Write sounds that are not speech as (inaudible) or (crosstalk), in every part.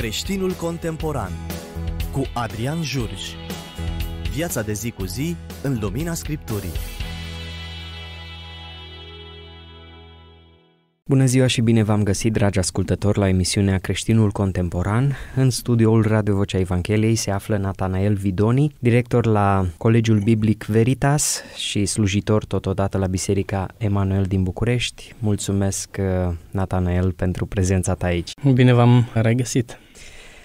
Creștinul contemporan cu Adrian Jurj Viața de zi cu zi în lumina Scripturii Bună ziua și bine v-am găsit, dragi ascultători, la emisiunea Creștinul Contemporan. În studioul Radio Vocea Evangheliei se află Natanael Vidoni, director la Colegiul Biblic Veritas și slujitor totodată la Biserica Emanuel din București. Mulțumesc, uh, Natanael, pentru prezența ta aici. Bine v-am regăsit!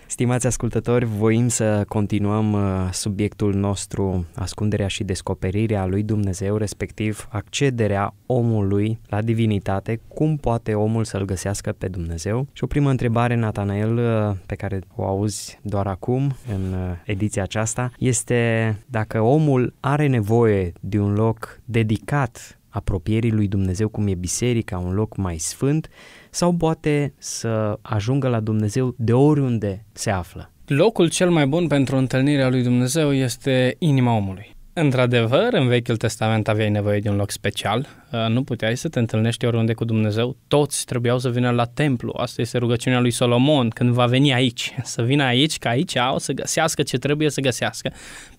Stimați ascultători, voim să continuăm uh, subiectul nostru, ascunderea și descoperirea lui Dumnezeu, respectiv accederea omului la divinitate, cum poate omul să-L găsească pe Dumnezeu. Și o primă întrebare, Natanael, uh, pe care o auzi doar acum, în uh, ediția aceasta, este dacă omul are nevoie de un loc dedicat apropierii lui Dumnezeu, cum e biserica, un loc mai sfânt, sau poate să ajungă la Dumnezeu de oriunde se află. Locul cel mai bun pentru întâlnirea lui Dumnezeu este inima omului. Într-adevăr, în Vechiul Testament aveai nevoie de un loc special, uh, nu puteai să te întâlnești oriunde cu Dumnezeu, toți trebuiau să vină la templu, asta este rugăciunea lui Solomon, când va veni aici, (laughs) să vină aici, că aici o să găsească ce trebuie să găsească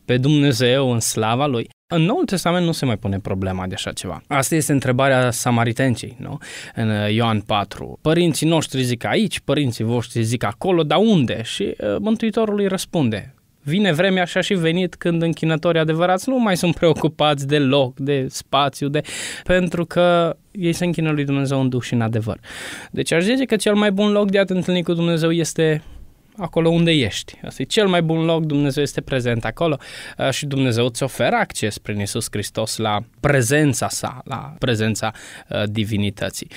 pe Dumnezeu în slava Lui. În Noul Testament nu se mai pune problema de așa ceva. Asta este întrebarea samaritencii, nu? În uh, Ioan 4. Părinții noștri zic aici, părinții voștri zic acolo, dar unde? Și uh, Mântuitorul îi răspunde, vine vremea așa și venit când închinătorii adevărați nu mai sunt preocupați de loc, de spațiu, de... pentru că ei se închină lui Dumnezeu în duh și în adevăr. Deci aș zice că cel mai bun loc de a te întâlni cu Dumnezeu este acolo unde ești. Asta e cel mai bun loc, Dumnezeu este prezent acolo uh, și Dumnezeu îți oferă acces prin Isus Hristos la prezența sa, la prezența uh, divinității.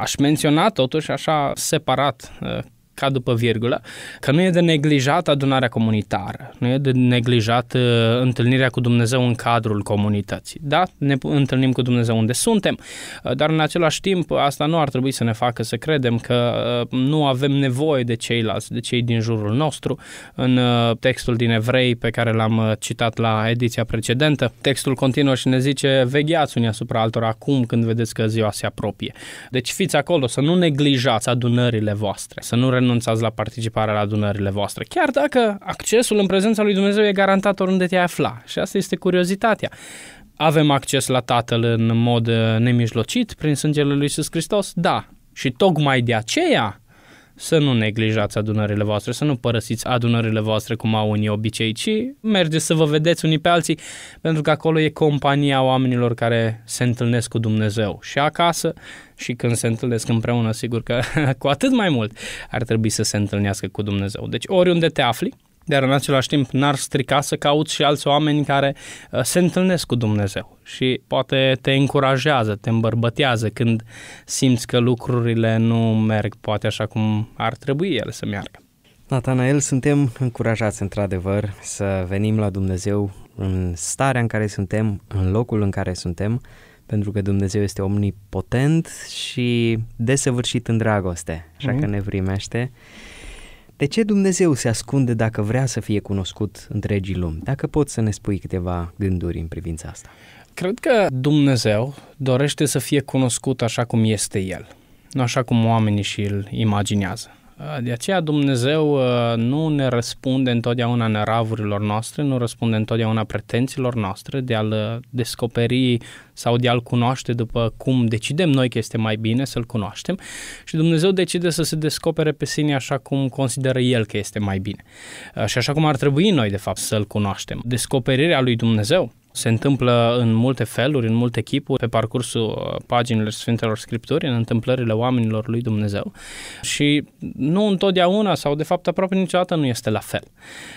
Aș menționa totuși așa separat uh, ca după virgulă, că nu e de neglijat adunarea comunitară, nu e de neglijat uh, întâlnirea cu Dumnezeu în cadrul comunității. Da, ne întâlnim cu Dumnezeu unde suntem, uh, dar în același timp asta nu ar trebui să ne facă să credem că uh, nu avem nevoie de ceilalți, de cei din jurul nostru. În uh, textul din Evrei pe care l-am uh, citat la ediția precedentă, textul continuă și ne zice vegheați unii asupra altora acum când vedeți că ziua se apropie. Deci fiți acolo, să nu neglijați adunările voastre, să nu renunțați la participarea la adunările voastre, chiar dacă accesul în prezența lui Dumnezeu e garantat oriunde te afla. Și asta este curiozitatea. Avem acces la Tatăl în mod uh, nemijlocit prin sângele lui Iisus Hristos? Da. Și tocmai de aceea să nu neglijați adunările voastre, să nu părăsiți adunările voastre cum au unii obicei, ci mergeți să vă vedeți unii pe alții, pentru că acolo e compania oamenilor care se întâlnesc cu Dumnezeu și acasă și când se întâlnesc împreună, sigur că (laughs) cu atât mai mult ar trebui să se întâlnească cu Dumnezeu. Deci oriunde te afli, dar în același timp n-ar strica să cauți și alți oameni care uh, se întâlnesc cu Dumnezeu și poate te încurajează, te îmbărbătează când simți că lucrurile nu merg poate așa cum ar trebui ele să meargă. Natanael, suntem încurajați într-adevăr să venim la Dumnezeu în starea în care suntem, în locul în care suntem, pentru că Dumnezeu este omnipotent și desăvârșit în dragoste, așa mm-hmm. că mhm. ne primește. De ce Dumnezeu se ascunde dacă vrea să fie cunoscut întregii lumi? Dacă poți să ne spui câteva gânduri în privința asta. Cred că Dumnezeu dorește să fie cunoscut așa cum este El, nu așa cum oamenii și îl imaginează. De aceea Dumnezeu nu ne răspunde întotdeauna neravurilor noastre, nu răspunde întotdeauna pretențiilor noastre de a-L descoperi sau de a-L cunoaște după cum decidem noi că este mai bine să-L cunoaștem și Dumnezeu decide să se descopere pe sine așa cum consideră El că este mai bine și așa cum ar trebui noi de fapt să-L cunoaștem. Descoperirea lui Dumnezeu se întâmplă în multe feluri, în multe chipuri, pe parcursul uh, paginilor Sfintelor Scripturi, în întâmplările oamenilor lui Dumnezeu și nu întotdeauna sau de fapt aproape niciodată nu este la fel.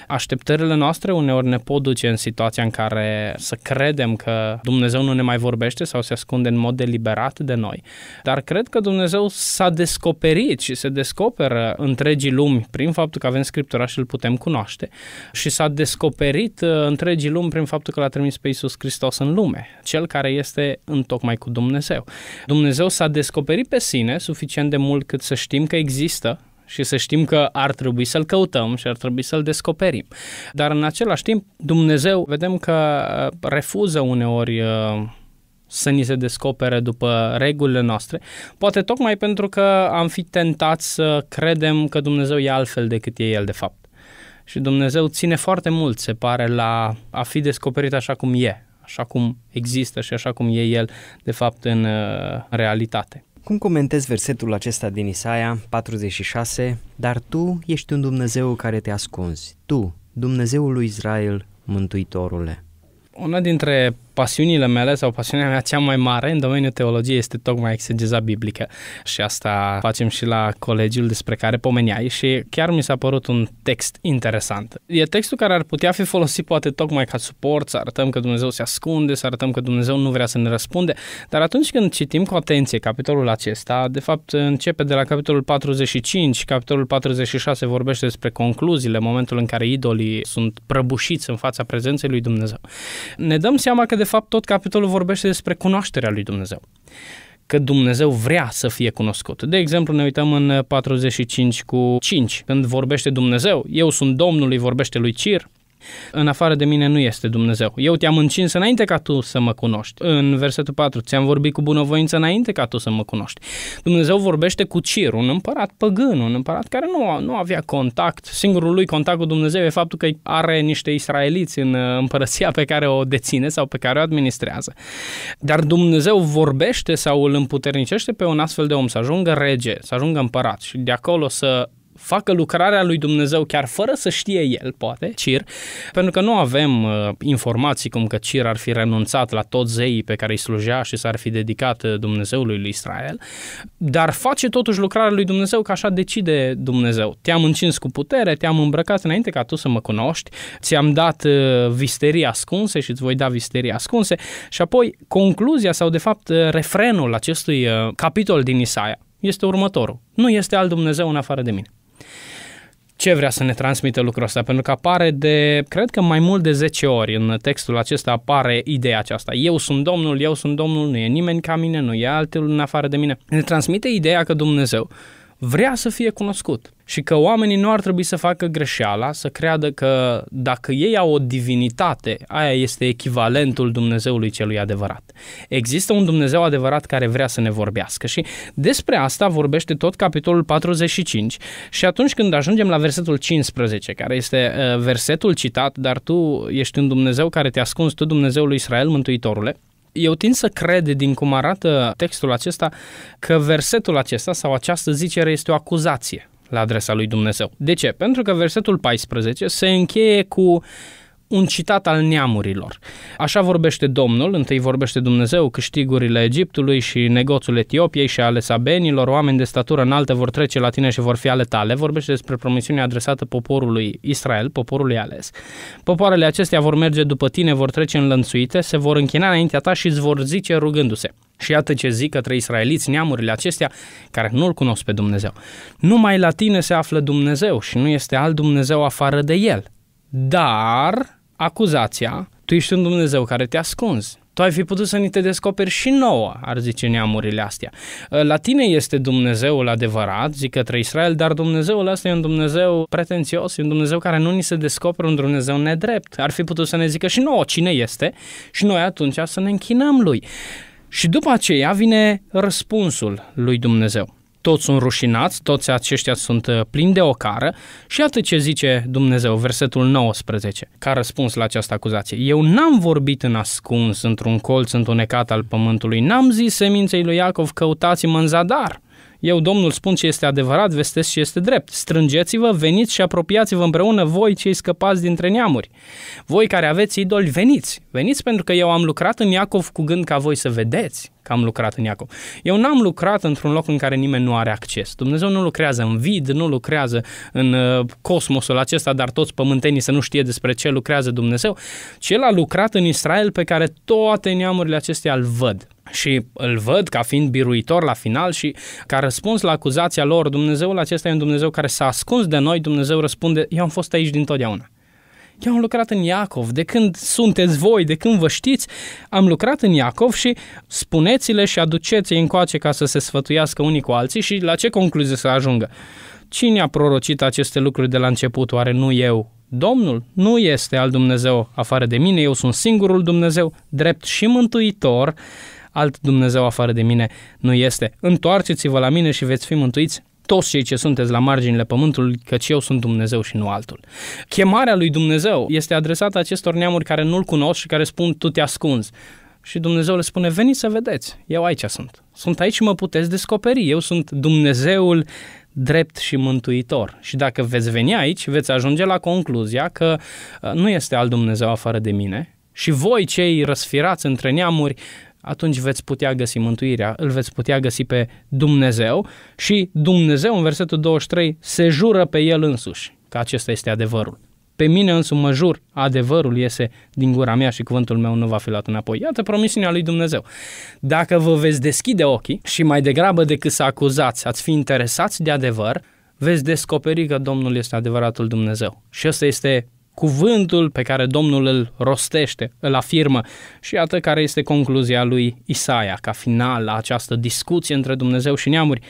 Așteptările noastre uneori ne pot duce în situația în care să credem că Dumnezeu nu ne mai vorbește sau se ascunde în mod deliberat de noi, dar cred că Dumnezeu s-a descoperit și se descoperă întregii lumi prin faptul că avem Scriptura și îl putem cunoaște și s-a descoperit uh, întregii lumi prin faptul că l-a trimis pe Iisus Hristos în lume, cel care este întocmai cu Dumnezeu. Dumnezeu s-a descoperit pe sine suficient de mult cât să știm că există și să știm că ar trebui să-L căutăm și ar trebui să-L descoperim. Dar în același timp, Dumnezeu, vedem că uh, refuză uneori uh, să ni se descopere după regulile noastre, poate tocmai pentru că am fi tentați să credem că Dumnezeu e altfel decât e El de fapt. Și Dumnezeu ține foarte mult, se pare, la a fi descoperit așa cum e, așa cum există și așa cum e el, de fapt, în uh, realitate. Cum comentezi versetul acesta din Isaia 46? Dar tu ești un Dumnezeu care te ascunzi, tu, Dumnezeul lui Israel, Mântuitorule. Una dintre pasiunile mele sau pasiunea mea cea mai mare în domeniul teologiei este tocmai exegeza biblică și asta facem și la colegiul despre care pomeniai și chiar mi s-a părut un text interesant. E textul care ar putea fi folosit poate tocmai ca suport, să arătăm că Dumnezeu se ascunde, să arătăm că Dumnezeu nu vrea să ne răspunde, dar atunci când citim cu atenție capitolul acesta, de fapt începe de la capitolul 45, capitolul 46 vorbește despre concluziile, momentul în care idolii sunt prăbușiți în fața prezenței lui Dumnezeu. Ne dăm seama că de fapt, tot capitolul vorbește despre cunoașterea lui Dumnezeu. Că Dumnezeu vrea să fie cunoscut. De exemplu, ne uităm în 45 cu 5, când vorbește Dumnezeu, eu sunt Domnul, îi vorbește lui Cir, în afară de mine nu este Dumnezeu. Eu te-am încins înainte ca tu să mă cunoști. În versetul 4, ți-am vorbit cu bunăvoință înainte ca tu să mă cunoști. Dumnezeu vorbește cu Cir, un împărat păgân, un împărat care nu, nu avea contact. Singurul lui contact cu Dumnezeu e faptul că are niște israeliți în uh, împărăția pe care o deține sau pe care o administrează. Dar Dumnezeu vorbește sau îl împuternicește pe un astfel de om să ajungă rege, să ajungă împărat și de acolo să facă lucrarea lui Dumnezeu chiar fără să știe el, poate, Cir, pentru că nu avem uh, informații cum că Cir ar fi renunțat la toți zeii pe care îi slujea și s-ar fi dedicat uh, Dumnezeului lui Israel, dar face totuși lucrarea lui Dumnezeu că așa decide Dumnezeu. Te-am încins cu putere, te-am îmbrăcat înainte ca tu să mă cunoști, ți-am dat uh, visterii ascunse și îți voi da visterii ascunse și apoi concluzia sau de fapt uh, refrenul acestui uh, capitol din Isaia este următorul. Nu este alt Dumnezeu în afară de mine. Ce vrea să ne transmită lucrul ăsta? Pentru că apare de, cred că mai mult de 10 ori în textul acesta apare ideea aceasta. Eu sunt Domnul, eu sunt Domnul, nu e nimeni ca mine, nu e altul în afară de mine. Ne transmite ideea că Dumnezeu vrea să fie cunoscut și că oamenii nu ar trebui să facă greșeala, să creadă că dacă ei au o divinitate, aia este echivalentul Dumnezeului celui adevărat. Există un Dumnezeu adevărat care vrea să ne vorbească și despre asta vorbește tot capitolul 45 și atunci când ajungem la versetul 15, care este uh, versetul citat, dar tu ești un Dumnezeu care te ascunzi, tu Dumnezeul lui Israel, Mântuitorule, eu tind să cred din cum arată textul acesta că versetul acesta sau această zicere este o acuzație la adresa lui Dumnezeu. De ce? Pentru că versetul 14 se încheie cu un citat al neamurilor. Așa vorbește Domnul, întâi vorbește Dumnezeu, câștigurile Egiptului și negoțul Etiopiei și ale Sabenilor, oameni de statură înaltă vor trece la tine și vor fi ale tale. Vorbește despre promisiunea adresată poporului Israel, poporului ales. Popoarele acestea vor merge după tine, vor trece înlănțuite, se vor închina înaintea ta și îți vor zice rugându-se. Și iată ce zic către israeliți, neamurile acestea care nu-L cunosc pe Dumnezeu. Numai la tine se află Dumnezeu și nu este alt Dumnezeu afară de El. Dar, acuzația, tu ești un Dumnezeu care te ascunzi. Tu ai fi putut să ni te descoperi și nouă, ar zice neamurile astea. Ă, la tine este Dumnezeul adevărat, zic către Israel, dar Dumnezeul ăsta e un Dumnezeu pretențios, e un Dumnezeu care nu ni se descoperă, un Dumnezeu nedrept. Ar fi putut să ne zică și nouă cine este și noi atunci să ne închinăm lui. Și după aceea vine răspunsul lui Dumnezeu toți sunt rușinați, toți aceștia sunt uh, plini de ocară și atât ce zice Dumnezeu, versetul 19, ca răspuns la această acuzație. Eu n-am vorbit în ascuns, într-un colț întunecat al pământului, n-am zis seminței lui Iacov, căutați-mă în zadar. Eu, Domnul, spun ce este adevărat, vestesc ce este drept. Strângeți-vă, veniți și apropiați-vă împreună voi cei scăpați dintre neamuri. Voi care aveți idoli, veniți. Veniți pentru că eu am lucrat în Iacov cu gând ca voi să vedeți că am lucrat în Iacov. Eu n-am lucrat într-un loc în care nimeni nu are acces. Dumnezeu nu lucrează în vid, nu lucrează în uh, cosmosul acesta, dar toți pământenii să nu știe despre ce lucrează Dumnezeu, Cel El a lucrat în Israel pe care toate neamurile acestea îl văd și îl văd ca fiind biruitor la final și ca răspuns la acuzația lor, Dumnezeul acesta e un Dumnezeu care s-a ascuns de noi, Dumnezeu răspunde, eu am fost aici dintotdeauna. Eu am lucrat în Iacov, de când sunteți voi, de când vă știți, am lucrat în Iacov și spuneți-le și aduceți încoace ca să se sfătuiască unii cu alții și la ce concluzie să ajungă. Cine a prorocit aceste lucruri de la început, oare nu eu? Domnul nu este al Dumnezeu afară de mine, eu sunt singurul Dumnezeu, drept și mântuitor, alt Dumnezeu afară de mine nu este. Întoarceți-vă la mine și veți fi mântuiți toți cei ce sunteți la marginile pământului, căci eu sunt Dumnezeu și nu altul. Chemarea lui Dumnezeu este adresată acestor neamuri care nu-L cunosc și care spun, tu te ascunzi. Și Dumnezeu le spune, veniți să vedeți, eu aici sunt. Sunt aici și mă puteți descoperi. Eu sunt Dumnezeul drept și mântuitor. Și dacă veți veni aici, veți ajunge la concluzia că uh, nu este alt Dumnezeu afară de mine și voi, cei răsfirați între neamuri, atunci veți putea găsi mântuirea, îl veți putea găsi pe Dumnezeu și Dumnezeu, în versetul 23, se jură pe el însuși că acesta este adevărul. Pe mine însu mă jur, adevărul iese din gura mea și cuvântul meu nu va fi luat înapoi. Iată promisiunea lui Dumnezeu. Dacă vă veți deschide ochii și mai degrabă decât să acuzați, ați fi interesați de adevăr, veți descoperi că Domnul este adevăratul Dumnezeu. Și ăsta este cuvântul pe care Domnul îl rostește, îl afirmă. Și iată care este concluzia lui Isaia ca final la această discuție între Dumnezeu și neamuri.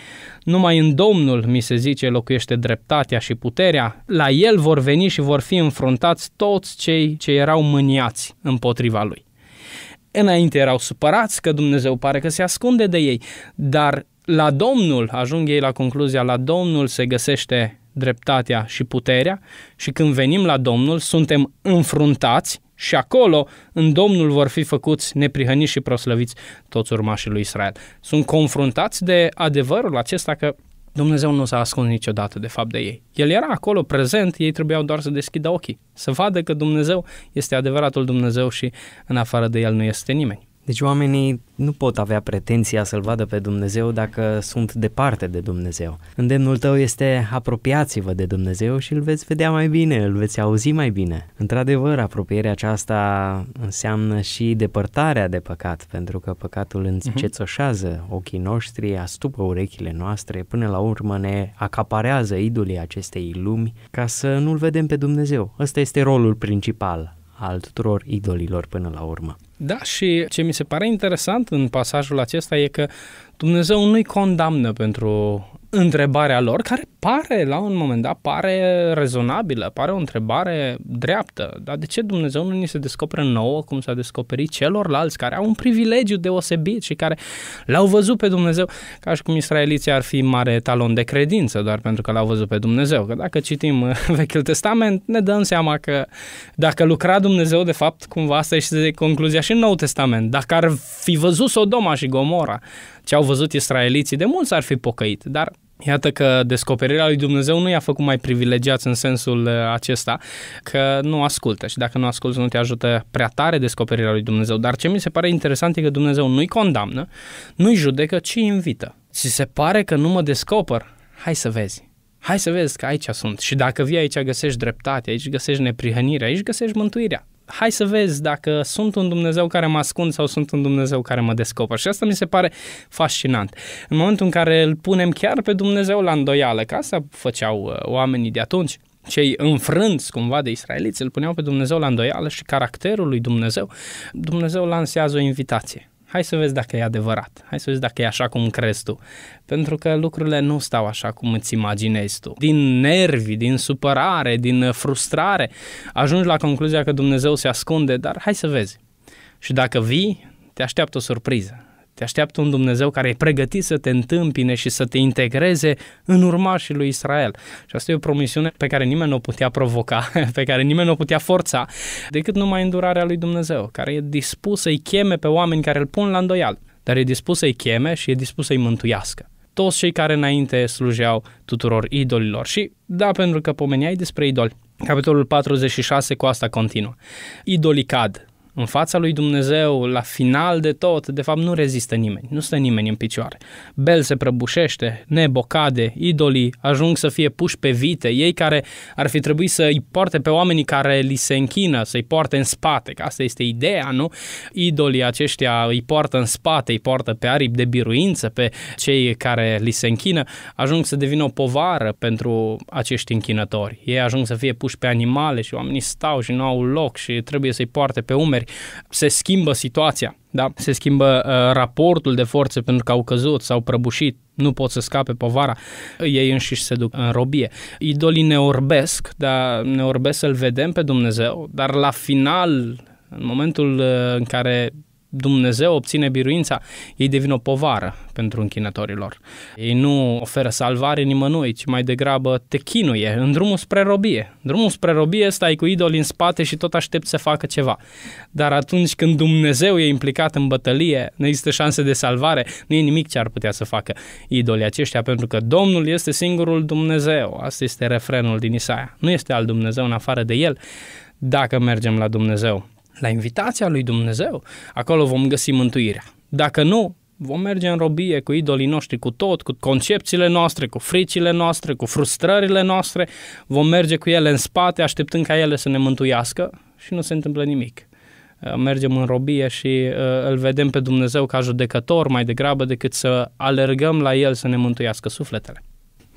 Numai în Domnul, mi se zice, locuiește dreptatea și puterea. La el vor veni și vor fi înfruntați toți cei ce erau mâniați împotriva lui. Înainte erau supărați că Dumnezeu pare că se ascunde de ei, dar la Domnul, ajung ei la concluzia, la Domnul se găsește dreptatea și puterea și când venim la Domnul suntem înfruntați și acolo în Domnul vor fi făcuți neprihăniți și proslăviți toți urmașii lui Israel. Sunt confruntați de adevărul acesta că Dumnezeu nu s-a ascuns niciodată de fapt de ei. El era acolo prezent, ei trebuiau doar să deschidă ochii, să vadă că Dumnezeu este adevăratul Dumnezeu și în afară de el nu este nimeni. Deci oamenii nu pot avea pretenția să-L vadă pe Dumnezeu dacă sunt departe de Dumnezeu. Îndemnul tău este apropiați-vă de Dumnezeu și îl veți vedea mai bine, îl veți auzi mai bine. Într-adevăr, apropierea aceasta înseamnă și depărtarea de păcat, pentru că păcatul mhm. încețoșează ochii noștri, astupă urechile noastre, până la urmă ne acaparează idolii acestei lumi ca să nu-L vedem pe Dumnezeu. Ăsta este rolul principal al tuturor idolilor până la urmă. Da, și ce mi se pare interesant în pasajul acesta e că Dumnezeu nu-i condamnă pentru întrebarea lor, care pare, la un moment dat, pare rezonabilă, pare o întrebare dreaptă. Dar de ce Dumnezeu nu ni se descoperă nouă cum s-a descoperit celorlalți care au un privilegiu deosebit și care l-au văzut pe Dumnezeu, ca și cum israeliții ar fi mare talon de credință, doar pentru că l-au văzut pe Dumnezeu. Că dacă citim uh, (laughs) Vechiul Testament, ne dăm seama că dacă lucra Dumnezeu, de fapt, cumva asta este concluzia și în Nou Testament. Dacă ar fi văzut Sodoma și Gomora, ce au văzut israeliții, de s ar fi pocăit, dar Iată că descoperirea lui Dumnezeu nu i-a făcut mai privilegiați în sensul uh, acesta, că nu ascultă și dacă nu ascultă, nu te ajută prea tare descoperirea lui Dumnezeu. Dar ce mi se pare interesant e că Dumnezeu nu-i condamnă, nu-i judecă, ci invită. Și se pare că nu mă descoper, hai să vezi. Hai să vezi că aici sunt. Și dacă vii aici găsești dreptate, aici găsești neprihănirea, aici găsești mântuirea hai să vezi dacă sunt un Dumnezeu care mă ascund sau sunt un Dumnezeu care mă descoperă. Și asta mi se pare fascinant. În momentul în care îl punem chiar pe Dumnezeu la îndoială, ca asta făceau uh, oamenii de atunci, cei înfrânți cumva de israeliți îl puneau pe Dumnezeu la îndoială și caracterul lui Dumnezeu, Dumnezeu lansează o invitație. Hai să vezi dacă e adevărat, hai să vezi dacă e așa cum crezi tu. Pentru că lucrurile nu stau așa cum îți imaginezi tu. Din nervi, din supărare, din uh, frustrare, ajungi la concluzia că Dumnezeu se ascunde, dar hai să vezi. Și dacă vii, te așteaptă o surpriză te așteaptă un Dumnezeu care e pregătit să te întâmpine și să te integreze în urmașii lui Israel. Și asta e o promisiune pe care nimeni nu o putea provoca, (laughs) pe care nimeni nu o putea forța, decât numai îndurarea lui Dumnezeu, care e dispus să-i cheme pe oameni care îl pun la îndoială, dar e dispus să-i cheme și e dispus să-i mântuiască toți cei care înainte slujeau tuturor idolilor. Și da, pentru că pomeniai despre idoli. Capitolul 46 cu asta continuă. Idolii cad, în fața lui Dumnezeu, la final de tot, de fapt nu rezistă nimeni, nu stă nimeni în picioare. Bel se prăbușește, nebocade, idolii ajung să fie puși pe vite, ei care ar fi trebuit să îi poarte pe oamenii care li se închină, să-i poarte în spate, că asta este ideea, nu? Idolii aceștia îi poartă în spate, îi poartă pe aripi de biruință, pe cei care li se închină, ajung să devină o povară pentru acești închinători. Ei ajung să fie puși pe animale și oamenii stau și nu au loc și trebuie să-i poarte pe umeri țări. Se schimbă situația, da? se schimbă uh, raportul de forțe pentru că au căzut, s-au prăbușit, nu pot să scape povara, ei înșiși se duc în robie. Idolii ne orbesc, dar ne orbesc să-L vedem pe Dumnezeu, dar la final, în momentul uh, în care Dumnezeu obține biruința, ei devin o povară pentru închinătorilor. Ei nu oferă salvare nimănui, ci mai degrabă te chinuie în drumul spre robie. În drumul spre robie stai cu idolii în spate și tot aștept să facă ceva. Dar atunci când Dumnezeu e implicat în bătălie, nu există șanse de salvare, nu e nimic ce ar putea să facă idolii aceștia, pentru că Domnul este singurul Dumnezeu. Asta este refrenul din Isaia. Nu este alt Dumnezeu în afară de El, dacă mergem la Dumnezeu la invitația lui Dumnezeu. Acolo vom găsi mântuirea. Dacă nu, vom merge în robie cu idolii noștri, cu tot, cu concepțiile noastre, cu fricile noastre, cu frustrările noastre, vom merge cu ele în spate, așteptând ca ele să ne mântuiască și nu se întâmplă nimic. Uh, mergem în robie și uh, îl vedem pe Dumnezeu ca judecător mai degrabă decât să alergăm la El să ne mântuiască sufletele.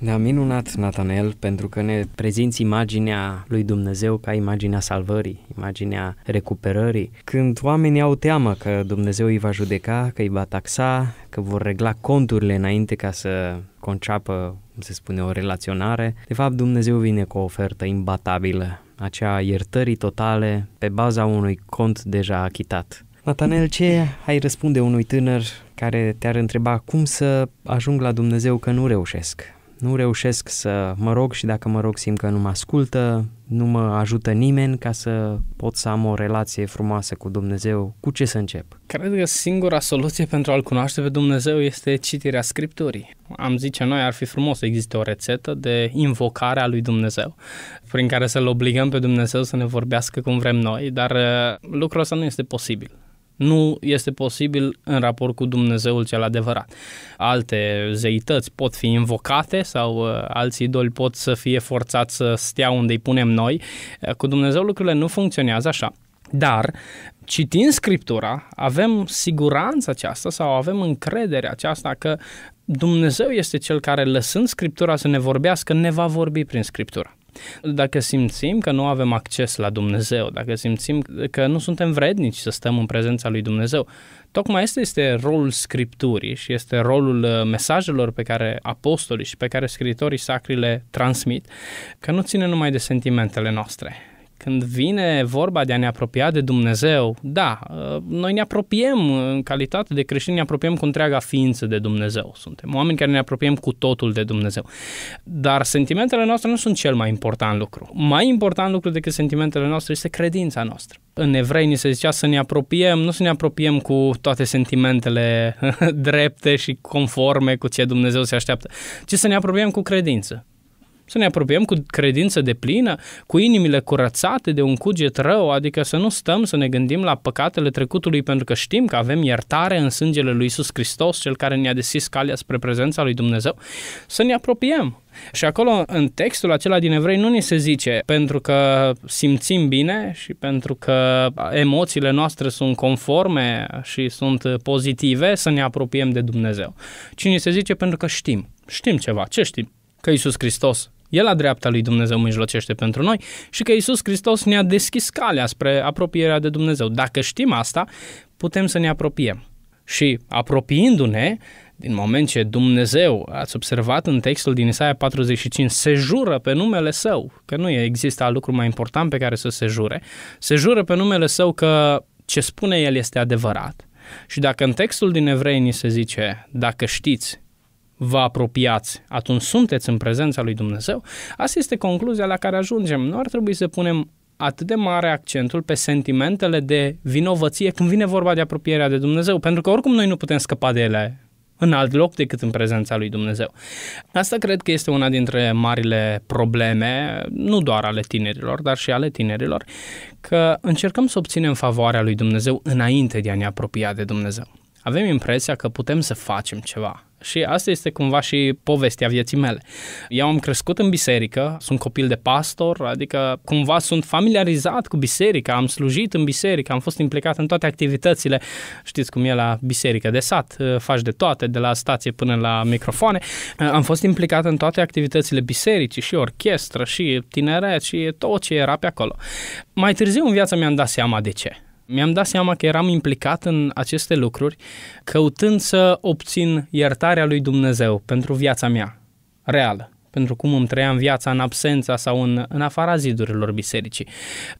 Da, minunat, Nathanael, pentru că ne prezinți imaginea lui Dumnezeu ca imaginea salvării, imaginea recuperării. Când oamenii au teamă că Dumnezeu îi va judeca, că îi va taxa, că vor regla conturile înainte ca să conceapă, cum se spune, o relaționare, de fapt Dumnezeu vine cu o ofertă imbatabilă, acea iertării totale pe baza unui cont deja achitat. Nathanael, ce ai răspunde unui tânăr care te-ar întreba cum să ajung la Dumnezeu că nu reușesc? nu reușesc să mă rog și dacă mă rog simt că nu mă ascultă, nu mă ajută nimeni ca să pot să am o relație frumoasă cu Dumnezeu, cu ce să încep? Cred că singura soluție pentru a-L cunoaște pe Dumnezeu este citirea Scripturii. Am zice noi, ar fi frumos să existe o rețetă de invocare a lui Dumnezeu, prin care să-L obligăm pe Dumnezeu să ne vorbească cum vrem noi, dar uh, lucrul ăsta nu este posibil nu este posibil în raport cu Dumnezeul cel adevărat. Alte zeități pot fi invocate sau uh, alți idoli pot să fie forțați să stea unde îi punem noi. Uh, cu Dumnezeu lucrurile nu funcționează așa. Dar, citind Scriptura, avem siguranța aceasta sau avem încrederea aceasta că Dumnezeu este cel care, lăsând Scriptura să ne vorbească, ne va vorbi prin Scriptura. Dacă simțim că nu avem acces la Dumnezeu, dacă simțim că nu suntem vrednici să stăm în prezența lui Dumnezeu, tocmai este este rolul Scripturii și este rolul uh, mesajelor pe care apostolii și pe care scritorii sacri le transmit, că nu ține numai de sentimentele noastre, când vine vorba de a ne apropia de Dumnezeu, da, ă, noi ne apropiem în calitate de creștini, ne apropiem cu întreaga ființă de Dumnezeu. Suntem oameni care ne apropiem cu totul de Dumnezeu. Dar sentimentele noastre nu sunt cel mai important lucru. Mai important lucru decât sentimentele noastre este credința noastră. În evrei ni se zicea să ne apropiem, nu să ne apropiem cu toate sentimentele (laughs) drepte și conforme cu ce Dumnezeu se așteaptă, ci să ne apropiem cu credință să ne apropiem cu credință de plină, cu inimile curățate de un cuget rău, adică să nu stăm să ne gândim la păcatele trecutului pentru că știm că avem iertare în sângele lui Isus Hristos, cel care ne-a deschis calea spre prezența lui Dumnezeu, să ne apropiem. Și acolo, în textul acela din evrei, nu ni se zice pentru că simțim bine și pentru că emoțiile noastre sunt conforme și sunt pozitive să ne apropiem de Dumnezeu, ci ni se zice pentru că știm. Știm ceva. Ce știm? Că Isus Hristos E la dreapta lui Dumnezeu mijlocește pentru noi și că Isus Hristos ne-a deschis calea spre apropierea de Dumnezeu. Dacă știm asta, putem să ne apropiem. Și apropiindu-ne, din moment ce Dumnezeu, ați observat în textul din Isaia 45, se jură pe numele Său, că nu există alt lucru mai important pe care să se jure, se jură pe numele Său că ce spune El este adevărat. Și dacă în textul din Evrei ni se zice, dacă știți vă apropiați, atunci sunteți în prezența lui Dumnezeu, asta este concluzia la care ajungem. Nu ar trebui să punem atât de mare accentul pe sentimentele de vinovăție când vine vorba de apropierea de Dumnezeu, pentru că oricum noi nu putem scăpa de ele în alt loc decât în prezența lui Dumnezeu. Asta cred că este una dintre marile probleme, nu doar ale tinerilor, dar și ale tinerilor, că încercăm să obținem favoarea lui Dumnezeu înainte de a ne apropia de Dumnezeu avem impresia că putem să facem ceva. Și asta este cumva și povestea vieții mele. Eu am crescut în biserică, sunt copil de pastor, adică cumva sunt familiarizat cu biserica, am slujit în biserică, am fost implicat în toate activitățile. Știți cum e la biserică de sat, ă, faci de toate, de la stație până la microfoane. Ă, am fost implicat în toate activitățile bisericii, și orchestră, și tineret, și tot ce era pe acolo. Mai târziu în viața mi-am dat seama de ce. Mi-am dat seama că eram implicat în aceste lucruri, căutând să obțin iertarea lui Dumnezeu pentru viața mea reală pentru cum îmi trăiam viața în absența sau în, în afara zidurilor bisericii.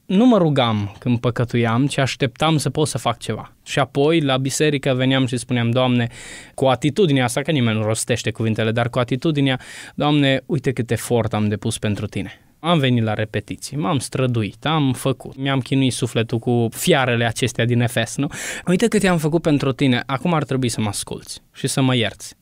Nu mă rugam când păcătuiam, ci așteptam să pot să fac ceva. Și apoi la biserică veneam și spuneam, Doamne, cu atitudinea asta, că nimeni nu rostește cuvintele, dar cu atitudinea, Doamne, uite cât efort am depus pentru Tine am venit la repetiții, m-am străduit, am făcut, mi-am chinuit sufletul cu fiarele acestea din Efes, nu? Uite cât am făcut pentru tine, acum ar trebui să mă asculți și să mă ierți.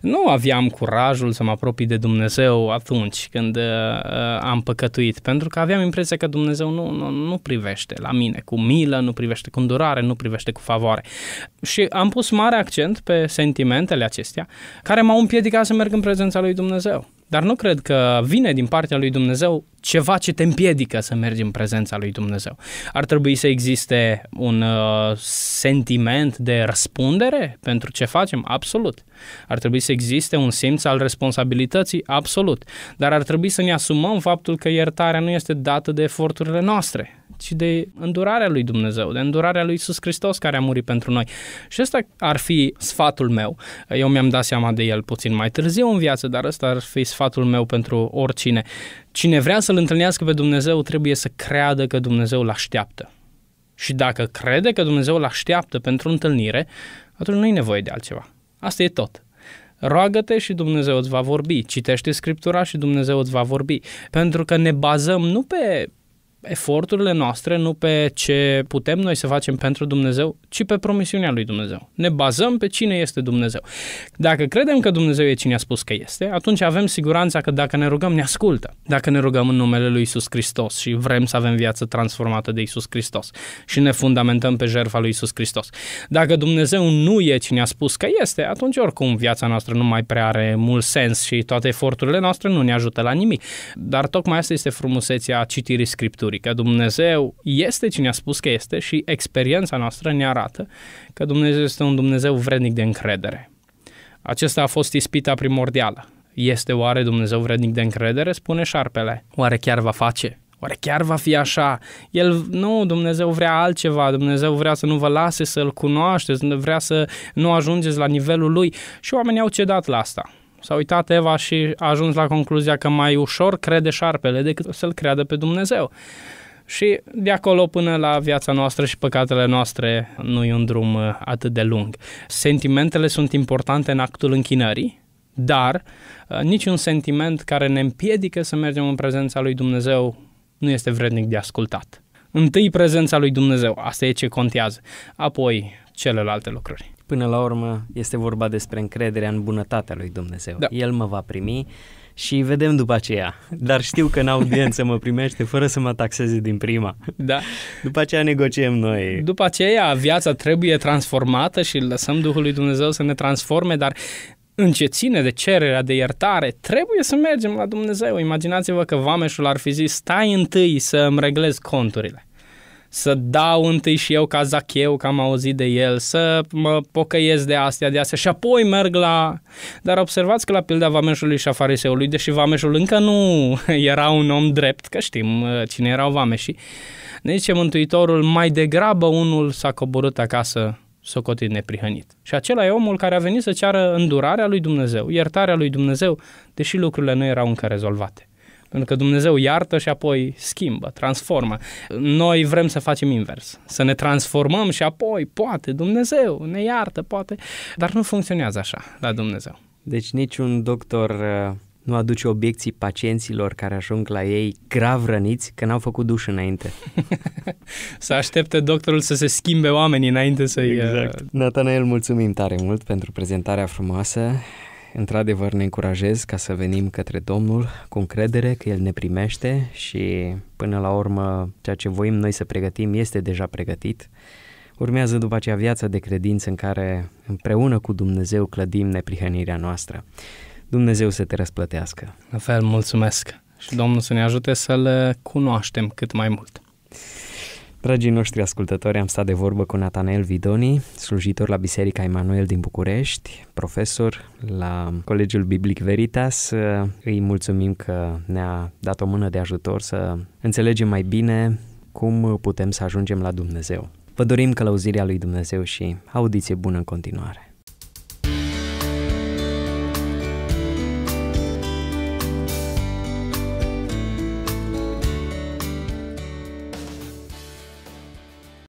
Nu aveam curajul să mă apropii de Dumnezeu atunci când uh, uh, am păcătuit, pentru că aveam impresia că Dumnezeu nu, nu, nu privește la mine cu milă, nu privește cu îndurare, nu privește cu favoare. Și am pus mare accent pe sentimentele acestea care m-au împiedicat să merg în prezența lui Dumnezeu. Dar nu cred că vine din partea lui Dumnezeu ceva ce te împiedică să mergi în prezența lui Dumnezeu. Ar trebui să existe un uh, sentiment de răspundere pentru ce facem? Absolut. Ar trebui să existe un simț al responsabilității absolut, dar ar trebui să ne asumăm faptul că iertarea nu este dată de eforturile noastre, ci de îndurarea lui Dumnezeu, de îndurarea lui Isus Hristos care a murit pentru noi. Și ăsta ar fi sfatul meu. Eu mi-am dat seama de el puțin mai târziu în viață, dar ăsta ar fi sfatul meu pentru oricine. Cine vrea să-L întâlnească pe Dumnezeu trebuie să creadă că Dumnezeu îl așteaptă. Și dacă crede că Dumnezeu îl așteaptă pentru întâlnire, atunci nu e nevoie de altceva. Asta e tot. Roagă-te și Dumnezeu îți va vorbi. Citește Scriptura și Dumnezeu îți va vorbi. Pentru că ne bazăm nu pe eforturile noastre, nu pe ce putem noi să facem pentru Dumnezeu, ci pe promisiunea lui Dumnezeu. Ne bazăm pe cine este Dumnezeu. Dacă credem că Dumnezeu e cine a spus că este, atunci avem siguranța că dacă ne rugăm, ne ascultă. Dacă ne rugăm în numele lui Isus Hristos și vrem să avem viață transformată de Isus Hristos și ne fundamentăm pe jertfa lui Isus Hristos. Dacă Dumnezeu nu e cine a spus că este, atunci oricum viața noastră nu mai prea are mult sens și toate eforturile noastre nu ne ajută la nimic. Dar tocmai asta este frumusețea citirii Scripturii Scripturii, că Dumnezeu este cine a spus că este și experiența noastră ne arată că Dumnezeu este un Dumnezeu vrednic de încredere. Acesta a fost ispita primordială. Este oare Dumnezeu vrednic de încredere? Spune șarpele. Oare chiar va face? Oare chiar va fi așa? El, nu, Dumnezeu vrea altceva, Dumnezeu vrea să nu vă lase să-L cunoașteți, vrea să nu ajungeți la nivelul Lui și oamenii au cedat la asta. S-a uitat Eva și a ajuns la concluzia că mai ușor crede șarpele decât să-l creadă pe Dumnezeu. Și de acolo până la viața noastră și păcatele noastre nu e un drum uh, atât de lung. Sentimentele sunt importante în actul închinării, dar uh, niciun sentiment care ne împiedică să mergem în prezența lui Dumnezeu nu este vrednic de ascultat. Întâi prezența lui Dumnezeu, asta e ce contează, apoi celelalte lucruri. Până la urmă este vorba despre încrederea în bunătatea lui Dumnezeu. Da. El mă va primi și vedem după aceea. Dar știu că în audiență mă primește fără să mă taxeze din prima. Da. După aceea negociem noi. După aceea viața trebuie transformată și lăsăm Duhul lui Dumnezeu să ne transforme, dar în ce ține de cererea de iertare, trebuie să mergem la Dumnezeu. Imaginați-vă că vameșul ar fi zis, stai întâi să îmi reglez conturile să dau întâi și eu ca Zacheu, că am auzit de el, să mă pocăiesc de astea, de astea și apoi merg la... Dar observați că la pilda vameșului și a fariseului, deși vameșul încă nu (laughs) era un om drept, că știm uh, cine erau vameșii, ne zice Mântuitorul, mai degrabă unul s-a coborât acasă socotit neprihănit. Și acela e omul care a venit să ceară îndurarea lui Dumnezeu, iertarea lui Dumnezeu, deși lucrurile nu erau încă rezolvate. Pentru că Dumnezeu iartă și apoi schimbă, transformă. Noi vrem să facem invers, să ne transformăm și apoi, poate, Dumnezeu ne iartă, poate, dar nu funcționează așa la Dumnezeu. Deci niciun doctor uh, nu aduce obiecții pacienților care ajung la ei grav răniți că n-au făcut duș înainte. (laughs) să aștepte doctorul să se schimbe oamenii înainte să-i... Uh, exact. Nathanael, mulțumim tare mult pentru prezentarea frumoasă într-adevăr ne încurajez ca să venim către Domnul cu încredere că El ne primește și până la urmă ceea ce voim noi să pregătim este deja pregătit. Urmează după aceea viața de credință în care împreună cu Dumnezeu clădim neprihănirea noastră. Dumnezeu să te răsplătească. La fel, mulțumesc și Domnul să ne ajute să le cunoaștem cât mai mult. Dragii noștri ascultători, am stat de vorbă cu Nathanael Vidoni, slujitor la Biserica Emanuel din București, profesor la Colegiul Biblic Veritas. Îi mulțumim că ne-a dat o mână de ajutor să înțelegem mai bine cum putem să ajungem la Dumnezeu. Vă dorim călăuzirea lui Dumnezeu și audiție bună în continuare.